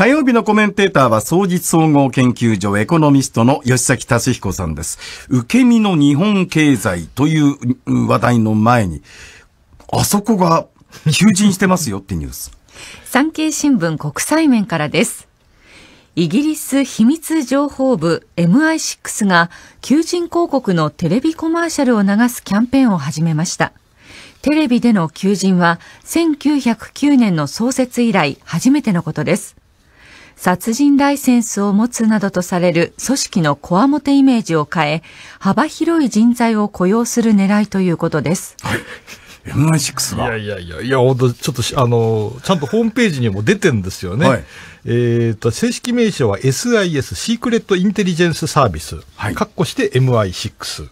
火曜日のコメンテーターは、総実総合研究所エコノミストの吉崎達彦さんです。受け身の日本経済という話題の前に、あそこが求人してますよってニュース。産経新聞国際面からです。イギリス秘密情報部 MI6 が求人広告のテレビコマーシャルを流すキャンペーンを始めました。テレビでの求人は1909年の創設以来初めてのことです。殺人ライセンスを持つなどとされる組織のコアモテイメージを変え、幅広い人材を雇用する狙いということです。はい M96 は。いやいやいや、いや、ほんと、ちょっと、あの、ちゃんとホームページにも出てんですよね。はい、えっ、と、正式名称は SIS、シークレットインテリジェンスサービス。はい。括弧して MI6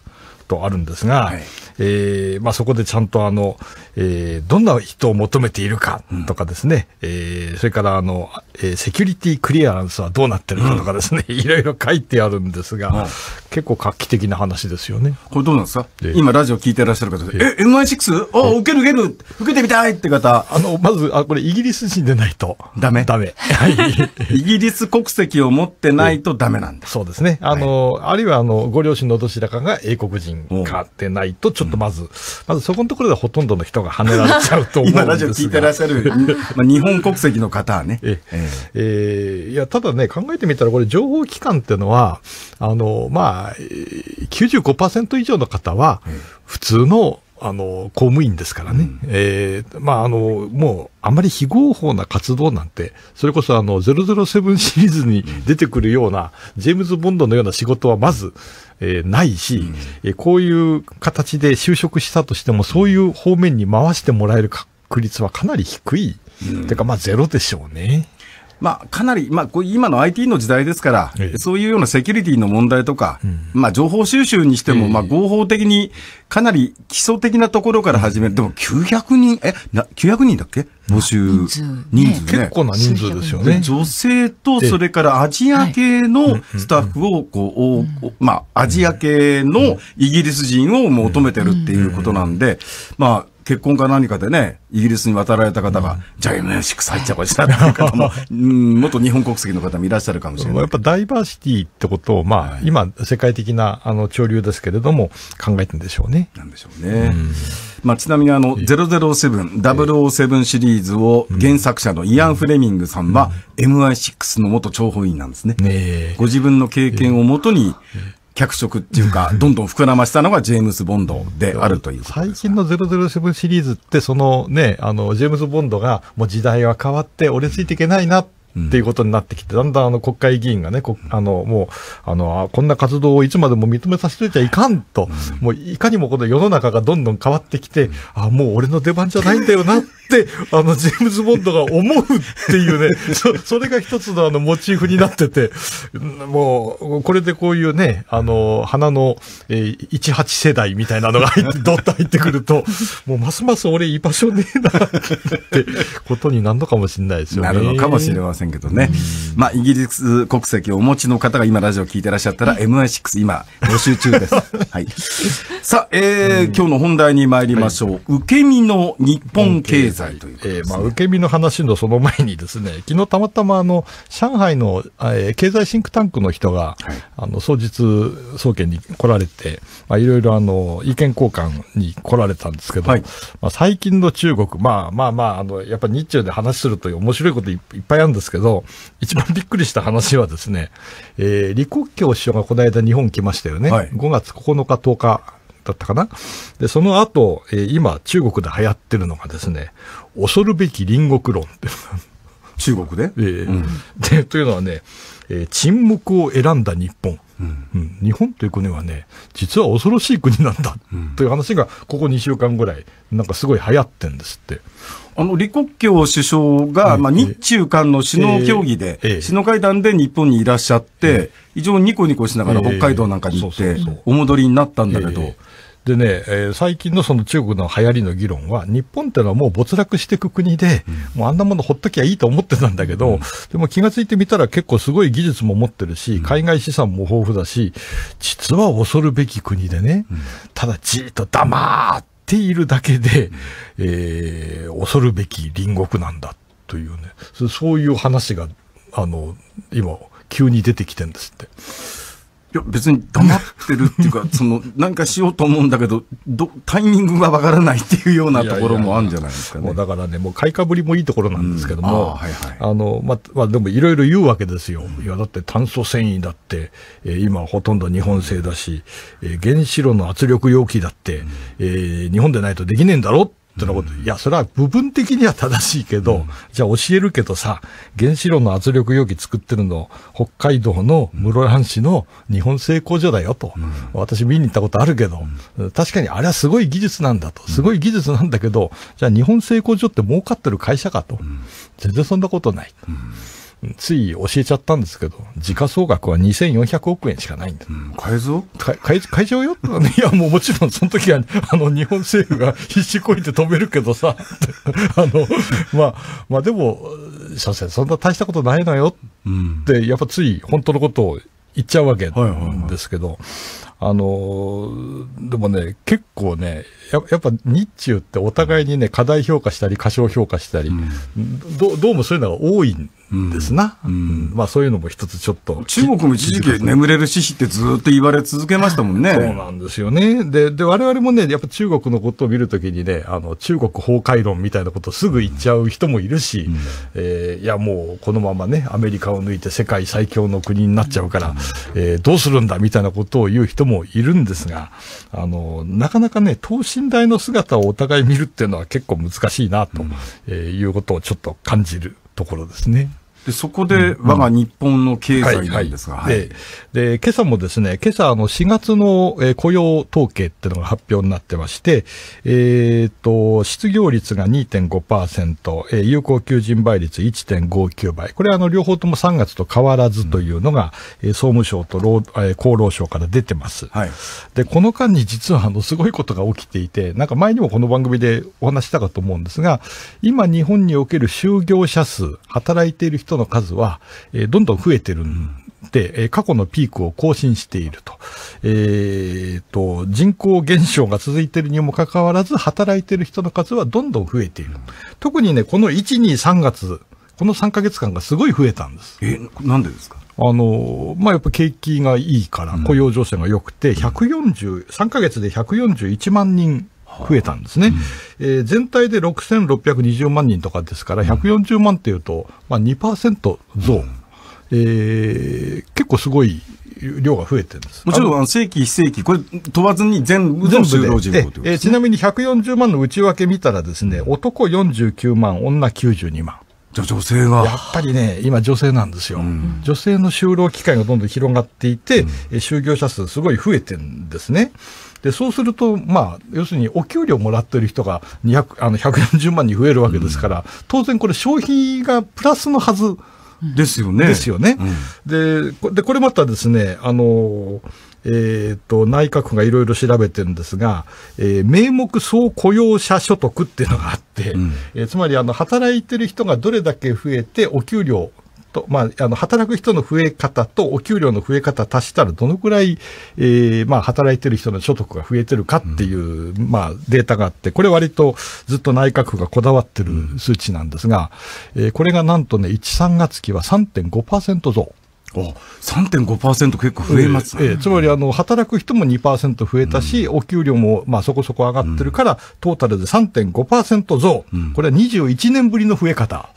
とあるんですが、はい、えー、まあそこでちゃんとあの、えー、どんな人を求めているかとかですね、うん、えー、それからあの、えー、セキュリティクリアランスはどうなってるかとかですね、うん、いろいろ書いてあるんですが、結構画期的な話ですよね。これどうなんですか、えー、今ラジオ聞いてらっしゃる方で、え、え MI6? あ、受ける受ける受けてみたいって方。あの、まず、あ、これイギリス人でないと。ダメダメ。はい。イギリス国籍を持ってないとダメなんだ。そうですね。あの、はい、あるいはあの、ご両親のどちらかが英国人かってないと、ちょっとまず、まずそこのところでほとんどの人ががはねられちゃうと思うんですが今ラジオ聞いてらっしゃる、まあ、日本国籍の方はね。えええー、いや、ただね、考えてみたら、これ、情報機関っていうのは、あの、まあ、95%以上の方は、普通のあの、公務員ですからね。ええまあ、あの、もう、あまり非合法な活動なんて、それこそあの、007シリーズに出てくるような、ジェームズ・ボンドのような仕事はまず、えー、ないし、うん、えー、こういう形で就職したとしても、そういう方面に回してもらえる確率はかなり低い。うん、てか、まあ、ゼロでしょうね。まあ、かなり、まあ、今の IT の時代ですから、ええ、そういうようなセキュリティの問題とか、うん、まあ、情報収集にしても、え、まあ、合法的に、かなり基礎的なところから始める、でも900人、え、な900人だっけ募集人数、ね、結構な人数ですよね。女性と、それからアジア系のスタッフを、こう、まあ、アジア系のイギリス人を求めてるっていうことなんで、まあ、結婚か何かでね、イギリスに渡られた方が、うん、じゃあ MI6 入っちゃうしたっていう方も、うん、元日本国籍の方もいらっしゃるかもしれない。やっぱダイバーシティってことを、まあ、はい、今、世界的なあの潮流ですけれども、考えてんでしょうね。なんでしょうね。うんまあ、ちなみにあの、007、007シリーズを原作者のイアン・フレミングさんは、MI6 の元諜報員なんですね。ご自分の経験をもとに、脚色っていうか、どんどん膨らましたのがジェームズ・ボンドであるという最近の007シリーズって、そのね、あの、ジェームズ・ボンドが、もう時代は変わって、俺ついていけないなっっていうことになってきて、だんだんあの国会議員がね、あのもうあのこんな活動をいつまでも認めさせてちゃいかんと、もういかにもこの世の中がどんどん変わってきて、あもう俺の出番じゃないんだよなって、あのジェームズ・ボンドが思うっていうね、そそれが一つのあのモチーフになってて、もうこれでこういうね、あの花の、えー、18世代みたいなのが入って、どっと入ってくると、もうますます俺居場所ねえなってことになるのかもしれないですよね。なるのかもしれません。せんけどね。まあ、イギリス国籍をお持ちの方が今ラジオ聞いてらっしゃったら、MI6 今募集中です。はい。さあ、えー、今日の本題に参りましょう。はい、受け身の日本経済ということです、ね、えー、まあ、受け身の話のその前にですね、昨日たまたまあの、上海の、えー、経済シンクタンクの人が、はい、あの、総日総研に来られて、まあ、いろいろあの、意見交換に来られたんですけど、はい、まあ、最近の中国、まあまあまあ、あの、やっぱり日中で話すると面白いこといっぱいあるんですですけど、一番びっくりした話はですね、えー、李克強首相がこの間日本来ましたよね。はい、5月9日10日だったかな。で、その後、えー、今中国で流行ってるのがですね、恐るべき隣国論って。中国で、えー、うん、でというのはね、えー、沈黙を選んだ日本。うん、日本という国はね、実は恐ろしい国なんだという話が、ここ2週間ぐらい、なんかすごい流行ってんですって。あの李克強首相が、まあ、日中韓の首脳協議で、首脳会談で日本にいらっしゃって、非常にニコニコしながら北海道なんかに行って、お戻りになったんだけど、でね、えー、最近のその中国の流行りの議論は、日本ってのはもう没落していく国で、うん、もうあんなものほっときゃいいと思ってたんだけど、うん、でも気がついてみたら結構すごい技術も持ってるし、海外資産も豊富だし、実は恐るべき国でね、ただじーっと黙っているだけで、えー、恐るべき隣国なんだというね、そういう話が、あの、今、急に出てきてるんですって。いや、別に黙ってるっていうか、その、なんかしようと思うんだけど、ど、タイミングがわからないっていうようなところもあるんじゃないですかね。いやいやだからね、もう買いかぶりもいいところなんですけども、うん、あはいはい、あの、ま、まあ、でもいろいろ言うわけですよ。いや、だって炭素繊維だって、えー、今ほとんど日本製だし、えー、原子炉の圧力容器だって、えー、日本でないとできねえんだろこと、いや、それは部分的には正しいけど、じゃあ教えるけどさ、原子炉の圧力容器作ってるの、北海道の室蘭市の日本製工所だよと、私見に行ったことあるけど、確かにあれはすごい技術なんだと、すごい技術なんだけど、じゃあ日本製工所って儲かってる会社かと、全然そんなことない。つい教えちゃったんですけど、時価総額は2400億円しかないんだ。うん、改造改改造よ いや、もうもちろんその時は、あの、日本政府が必死こいて止めるけどさ、あの、まあ、まあでも、所詮そんな大したことないのよって、うん、やっぱつい本当のことを言っちゃうわけですけど、あの、でもね、結構ね、ややっぱ日中ってお互いにね、過大評価したり、過小評価したり、うん、どどうもそういうのが多いんですな、うんうん、まあ、そういうのも一つちょっと中国も一時期、眠れる獅子ってずっと言われ続けましたもんね。そうなんですよね、でで我々もね、やっぱ中国のことを見るときにねあの、中国崩壊論みたいなことすぐ言っちゃう人もいるし、うん、えー、いや、もうこのままね、アメリカを抜いて世界最強の国になっちゃうから、えー、どうするんだみたいなことを言う人もいるんですが、あのなかなかね、等身大の姿をお互い見るっていうのは結構難しいなと、うん、えー、いうことをちょっと感じる。ところですね。でそこで我が日本の経済なんですが、はいで今朝もですね、今朝あの4月の、え雇用統計っていうのが発表になってまして、えーと、失業率が2.5%、え有効求人倍率1.59倍、これあの両方とも3月と変わらずというのが、うん、総務省と労、え厚労省から出てます、はい、でこの間に実はあのすごいことが起きていて、なんか前にもこの番組でお話したかと思うんですが、今、日本における就業者数、働いている人人の数は、えー、どんどん増えてるんで、え過去のピークを更新していると。えー、と、人口減少が続いているにもかかわらず、働いている人の数はどんどん増えている。特にね、この1、2、3月、この3か月間がすごい増えたんです。え、なんでですかあの、まあ、やっぱ景気がいいから、雇用情勢が良くて、140、3か月で141万人増えたんですね、はうん、えー、全体で6620万人とかですから、140万っていうと、まあ2、増、うんえー、結構すごい量が増えてるんです。もちろん正規、非正規、これ問わずに全部全部で、ね、えちなみに140万の内訳見たらですね、男49万、女92万。じゃ女性がやっぱりね、今、女性なんですよ、うん、女性の就労機会がどんどん広がっていて、うん、就業者数、すごい増えてるんですね。でそうすると、まあ、要するにお給料もらってる人が200あの140万に増えるわけですから、うん、当然これ、消費がプラスのはずですよね。ですよね。でで、これまたですね、あのえーと、と内閣府がいろいろ調べてるんですが、えー、名目総雇用者所得っていうのがあって、うん、えー、つまりあの働いてる人がどれだけ増えてお給料と、まあ、あの、働く人の増え方とお給料の増え方足したら、どのくらい、えー、まあ、働いてる人の所得が増えてるかっていう、うん、まあ、データがあって、これ割とずっと内閣府がこだわってる数値なんですが、うん、えー、これがなんとね、1、3月期は3.5%増。お3.5%結構増えますね、えー、つまりあの働く人も2%増えたし、うん、お給料もまあそこそこ上がってるから、うん、トータルで3.5%増、うん、これは21年ぶりの増え方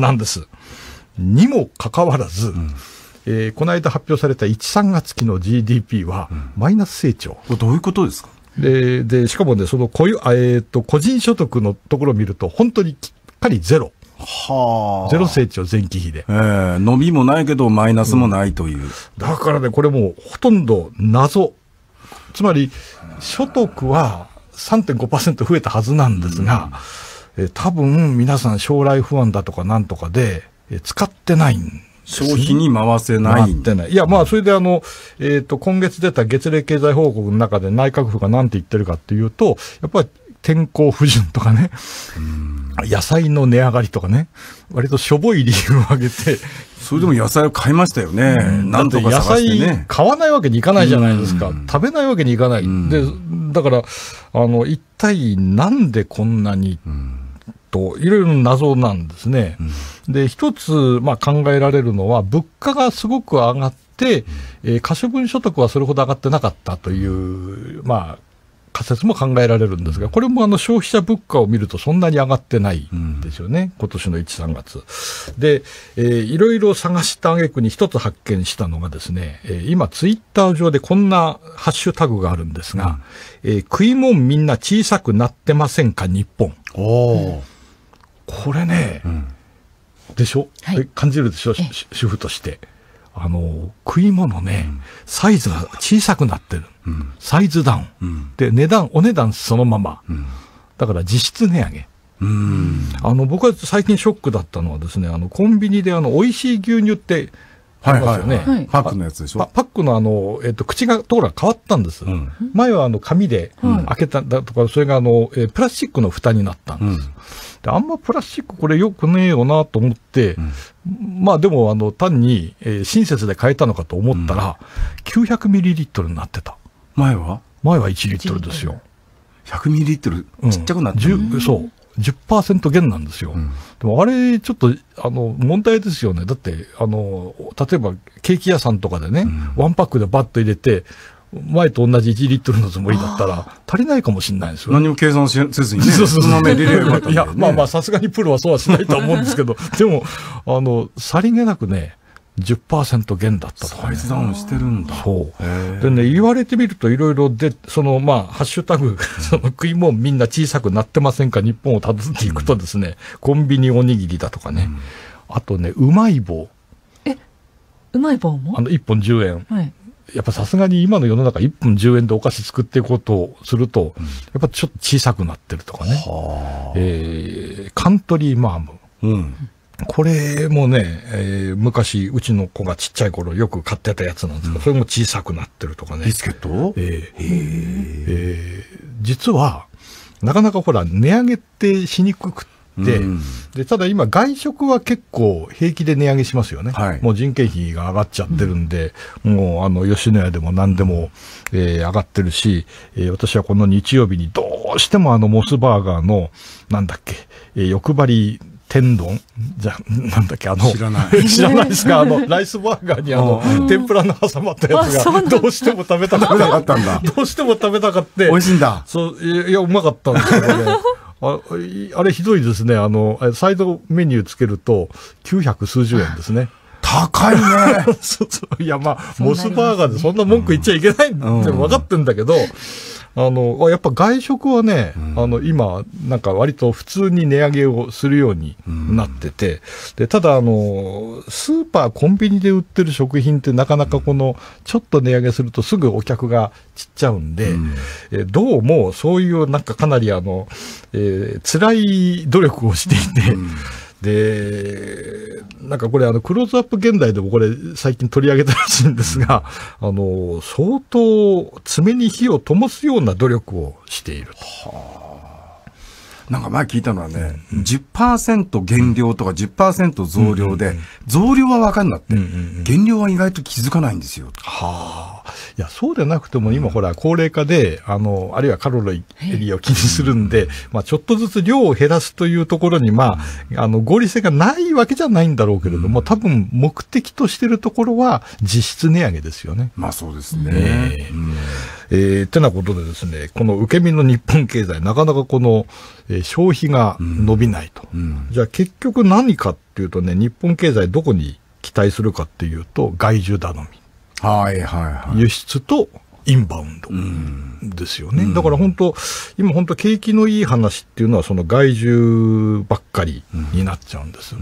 なんです。にもかかわらず、うんえー、この間発表された1、3月期の GDP はマイナス成長。うん、どういうことですかででしかもね、そのいうえーと、と個人所得のところを見ると、本当にきっかりゼロ。はあ、ゼロ成長、前期比で、えー。伸びもないけど、マイナスもないという、うん、だからね、これもうほとんど謎、つまり所得は3.5%増えたはずなんですが、うん、えー、多分皆さん、将来不安だとかなんとかで、使ってないん消費に回せない。回ってない。いや、まあ、それであの、えっ、ー、と、今月出た月例経済報告の中で内閣府がなんて言ってるかっていうと、やっぱり天候不順とかね、野菜の値上がりとかね、割としょぼい理由を挙げて、それでも野菜を買いましたよね、うん、なんとか探して、ね、野菜買わないわけにいかないじゃないですか、うん食べないわけにいかない、うん、でだからあの、一体なんでこんなに、といろいろ謎なんですね。うん、で一つ、まあ、考えられるのは物価がすごく上がって、うん、えー、可処分所得はそれほど上がってなかったという、まあ、仮説も考えられるんですが、これもあの消費者物価を見るとそんなに上がってないんですよね、うん、今年の1、3月。で、えー、いろいろ探した挙句に一つ発見したのがですね、えー、今ツイッター上でこんなハッシュタグがあるんですが、うん、えー、食いもんみんな小さくなってませんか、日本。おー、うんこれね、うん、でしょ、はい、感じるでしょ主婦として。あの、食い物ね、うん、サイズが小さくなってる。うん、サイズダウン、で、値段、お値段そのまま。だから実質値上げ。あの、僕は最近ショックだったのはですね、あの、コンビニであの、美味しい牛乳って、はいはいはい、ね、パックのやつでしょパックのあの、えっ、ー、と、口が、ところが変わったんです。うん、前はあの、紙で開けたんだとか、それがあの、えー、プラスチックの蓋になったんです。あんまプラスチック、これよくねえよなと思って、うん、まあでもあの単に、え親切で変えたのかと思ったら、うん、900ミリリットルになってた。前は前は1リットルですよ。100ミリリットル、ちっちゃくなってた、うん、そう。10%減なんですよ、うん、でもあれ、ちょっとあの問題ですよね、だってあの、例えばケーキ屋さんとかでね、うん、ワンパックでバッと入れて、前と同じ1リットルのつもりだったら、足りないかもしれないですよ、何も計算せずにね、そうそうそうね、リレーがいや、まあまあ、さすがにプロはそうはしないと思うんですけど、でも、あの、さりげなくね、10%減だったとか、ね、サイズダウンしてるんだ。そう。でね、言われてみるといろいろで、そのまあ、ハッシュタグ、その食い物みんな小さくなってませんか、日本をたどっていくとですね、コンビニおにぎりだとかね、あとね、うまい棒。え、うまい棒もあの、1本10円。はいやっぱさすがに今の世の中1分10円でお菓子作っていこうとすると、やっぱちょっと小さくなってるとかね。えー、カントリーマーム。うん、これもね、えー、昔、うちの子がちっちゃい頃よく買ってたやつなんですけど、うん、それも小さくなってるとかね。ビスケットえー、えー、実は、なかなかほら、値上げってしにくくて、、うん、でただ今、外食は結構平気で値上げしますよね、はい、もう人件費が上がっちゃってるんで、うん、もうあの吉野家でも何でも、えー、上がってるし、えー、私はこの日曜日にどうしてもあのモスバーガーの、なんだっけ、えー、欲張り天丼じゃ、なんだっけ、あの、知らない。知らないですかあの、ライスバーガーにあの、天ぷらの挟まったやつが、どうしても食べたかった。どうしても食べたかった。美味しいんだ。そう、いや、うまかったんですよ、ね。ああれひどいですね。あの、サイドメニューつけると、900数十円ですね。高いね。そうそういや、まあ、モスバーガーでそんな文句言っちゃいけないって分かってんだけど、うんうんあのやっぱ外食はね、うん、あの今、なんか割と普通に値上げをするようになってて、うん、でただあの、スーパー、コンビニで売ってる食品って、なかなかこの、ちょっと値上げするとすぐお客が散っちゃうんで、うん、えどうもそういう、なんかかなりあの、えー、辛い努力をしていて、で、なんかこれ、あの、クローズアップ現代でもこれ、最近取り上げたらしいんですが、あの、相当、爪に火を灯すような努力をしていると。はなんか前聞いたのはね、うん、10%減量とか10%増量で、増量はわかるんだって、減量は意外と気づかないんですよ。はあ。いや、そうでなくても今ほら、高齢化で、あの、あるいはカロリーを気にするんで、まあ、ちょっとずつ量を減らすというところに、まあ、あの、合理性がないわけじゃないんだろうけれども、多分、目的としてるところは、実質値上げですよね。まあ、そうですね。えー、えー、てなことでですね、この受け身の日本経済、なかなかこの、え消費が伸びないと。じゃあ、結局何かっていうとね、日本経済どこに期待するかっていうと、外需頼み。はいはいはい、輸出とインバウンドですよね。だから本当、今本当景気のいい話っていうのはその外需ばっかりになっちゃうんです。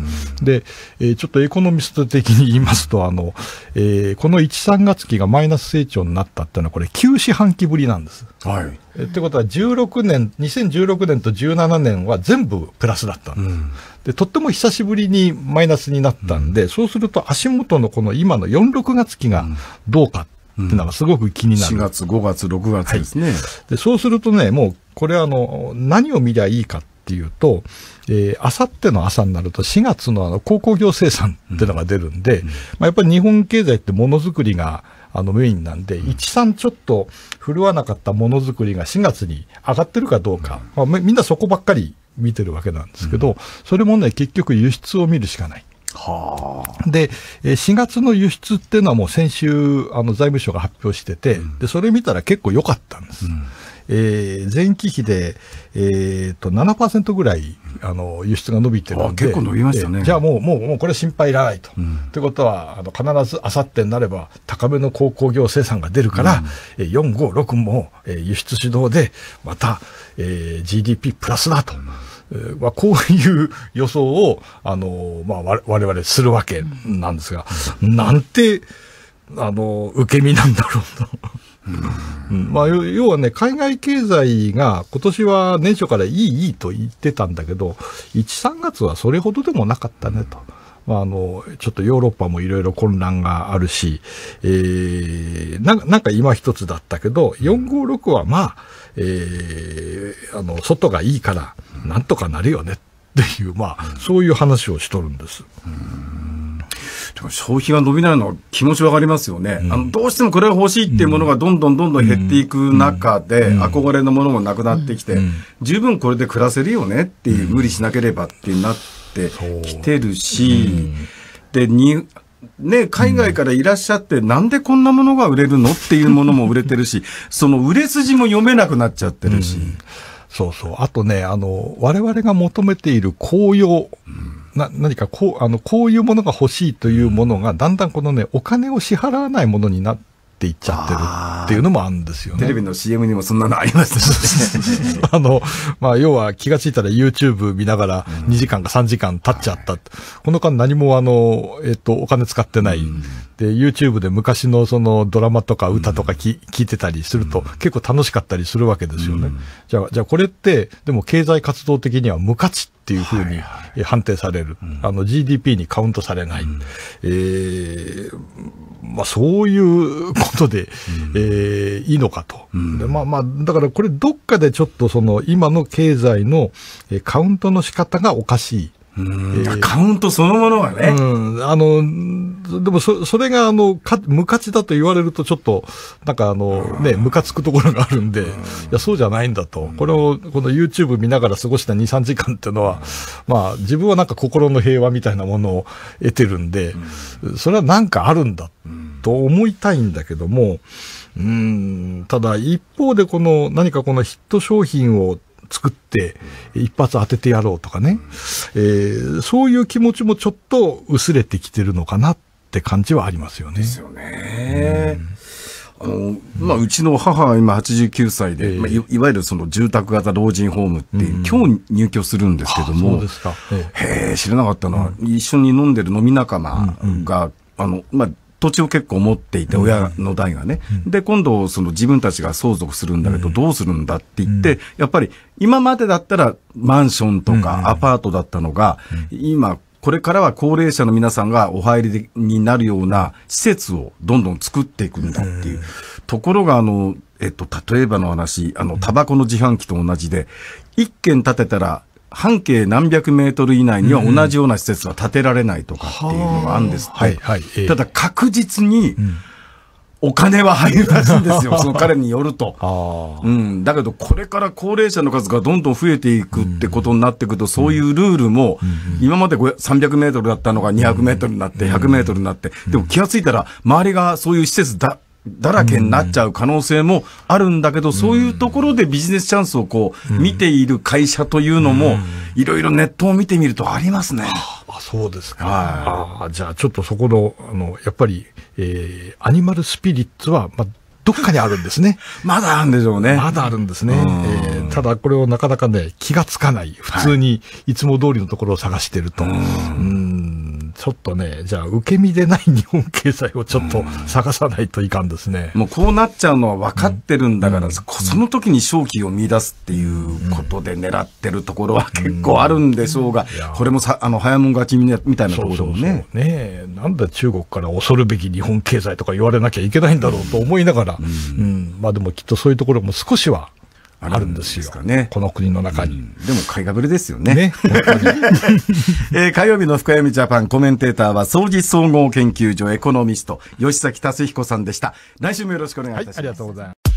で、えー、ちょっとエコノミスト的に言いますと、あの、えー、この1、3月期がマイナス成長になったっていうのはこれ9四半期ぶりなんです。はい。ってことは16年、2016年と17年は全部プラスだったんです。うん、でとっても久しぶりにマイナスになったんで、うん、そうすると足元のこの今の4、6月期がどうかっってのがすごく気になる。4月、5月、6月ですね。はい、でそうするとね、もうこれあの、何を見りゃいいかっていうと、えー、あさっての朝になると4月のあの、鉱工業生産っていうのが出るんで、うん、まあ、やっぱり日本経済ってものづくりが、あのメインなんで、うん、13ちょっと振るわなかったものづくりが4月に上がってるかどうか、まあ、みんなそこばっかり見てるわけなんですけど、それもね、結局輸出を見るしかない。で、4月の輸出っていうのはもう先週、あの財務省が発表してて、うん、でそれ見たら結構良かったんです。うん、えー、前期比で、えーと、7%ぐらいあの輸出が伸びてるんで、結構伸びましたね、じゃあもう、もうもうこれ心配いらないと。と、うん、いうことは、あの必ずあさってになれば、高めの鉱工業生産が出るから、うん、4、5、6も、え輸出主導で、また、えー、GDP プラスだと。うんえー、まあ、こういう予想を、あのまあ、我々するわけなんですが、うん、なんて、あの受け身なんだろうと。うん、まあ、要はね、海外経済が今年は年初からいい、いいと言ってたんだけど、1、3月はそれほどでもなかったねと。まあ、あの、ちょっとヨーロッパもいろいろ混乱があるし、えー、ななんか今一つだったけど、456はまあ、えー、あの、外がいいから、なんとかなるよねっていう、まあ、そういう話をしとるんです。も消費が伸びないのは気持ちわかりますよね、うん、あの。どうしてもこれが欲しいっていうものがどんどんどんどん減っていく中で、憧れのものもなくなってきて、十分これで暮らせるよねっていう、無理しなければってなってきてるし、で、に、ね、海外からいらっしゃって、なんでこんなものが売れるのっていうものも売れてるし、その売れ筋も読めなくなっちゃってるし。そうそう。あとね、あの、我々が求めている紅葉、うん、な、何かこう、あの、こういうものが欲しいというものが、うん、だんだんこのね、お金を支払わないものになっていっちゃってるっていうのもあるんですよね。テレビの CM にもそんなのありましたね。あの、まあ、要は気がついたら YouTube 見ながら2時間か3時間経っちゃった。うん、この間何もあの、えっ、と、お金使ってない。うんで、YouTube で昔のそのドラマとか歌とかき、聞いてたりすると、結構楽しかったりするわけですよね。じゃあ、じゃあこれって、でも経済活動的には無価値っていうふうに判定される、はいはい、あの GDP にカウントされない、うん、えー、まあ、そういうことで、うん、えー、いいのかと、うん、まあまあ、だからこれ、どっかでちょっとその今の経済のカウントの仕方がおかしい。カウントそのものはね。うん、あの、でもそ、それが、あの、か、無価値だと言われると、ちょっと、なんか、あの、ね、ムカつくところがあるんで、いや、そうじゃないんだと。これを、この YouTube 見ながら過ごした2、3時間っていうのは、まあ、自分はなんか心の平和みたいなものを得てるんで、それはなんかあるんだ、と思いたいんだけども、うん、ただ、一方で、この、何かこのヒット商品を、作って、一発当ててやろうとかね、えー、そういう気持ちもちょっと薄れてきてるのかなって感じはありますよね。ですよね。うあのまあ、うちの母は今89歳で、えー、まあ、いわゆるその住宅型老人ホームって、うん、今日入居するんですけども、えー、へえ知らなかったのは、うん、一緒に飲んでる飲み仲間が、うんうん、あのまあ、土地を結構持っていて、親の代がね、で、今度、その自分たちが相続するんだけど、どうするんだって言って、やっぱり今までだったらマンションとかアパートだったのが、今、これからは高齢者の皆さんがお入りになるような施設をどんどん作っていくんだっていう。ところが、あの、えっと、例えばの話、あの、タバコの自販機と同じで、一軒建てたら半径何百メートル以内には同じような施設は建てられないとかっていうのがあるんですって、ただ確実に、お金は入るらしいんですよ、その彼によると。うん、だけど、これから高齢者の数がどんどん増えていくってことになっていくと、そういうルールも、今まで300メートルだったのが200メートルになって、100メートルになって、でも気がついたら、周りがそういう施設だだらけになっちゃう可能性もあるんだけど、うん、そういうところでビジネスチャンスをこう、うん、見ている会社というのも、いろいろネットを見てみるとありますね。あそうですか、はい、あじゃあちょっとそこのあのやっぱり、えー、アニマルスピリッツは、まあ、どっかにあるんですね。まだあるんでしょうね。まだあるんですね。えー、ただこれをなかなかね、気がつかない。普通にいつも通りのところを探してると。はい、うんちょっとね、じゃあ、受け身でない日本経済をちょっと探さないといかんですね。もうこうなっちゃうのは分かってるんだから、うん、その時に勝機を見出すっていうことで狙ってるところは結構あるんでしょうが、うん、これもさあの早もん勝ちみたいなところもねそうね。なんで中国から恐るべき日本経済とか言われなきゃいけないんだろうと思いながら、うん、うん、まあでもきっとそういうところも少しはあるんですよ。すね、この国の中に。うん、でも買いかぶれですよね。ね えー、火曜日の深読みジャパンコメンテーターは、総理総合研究所エコノミスト、吉崎達彦さんでした。来週もよろしくお願いいたします。はい、ありがとうございます。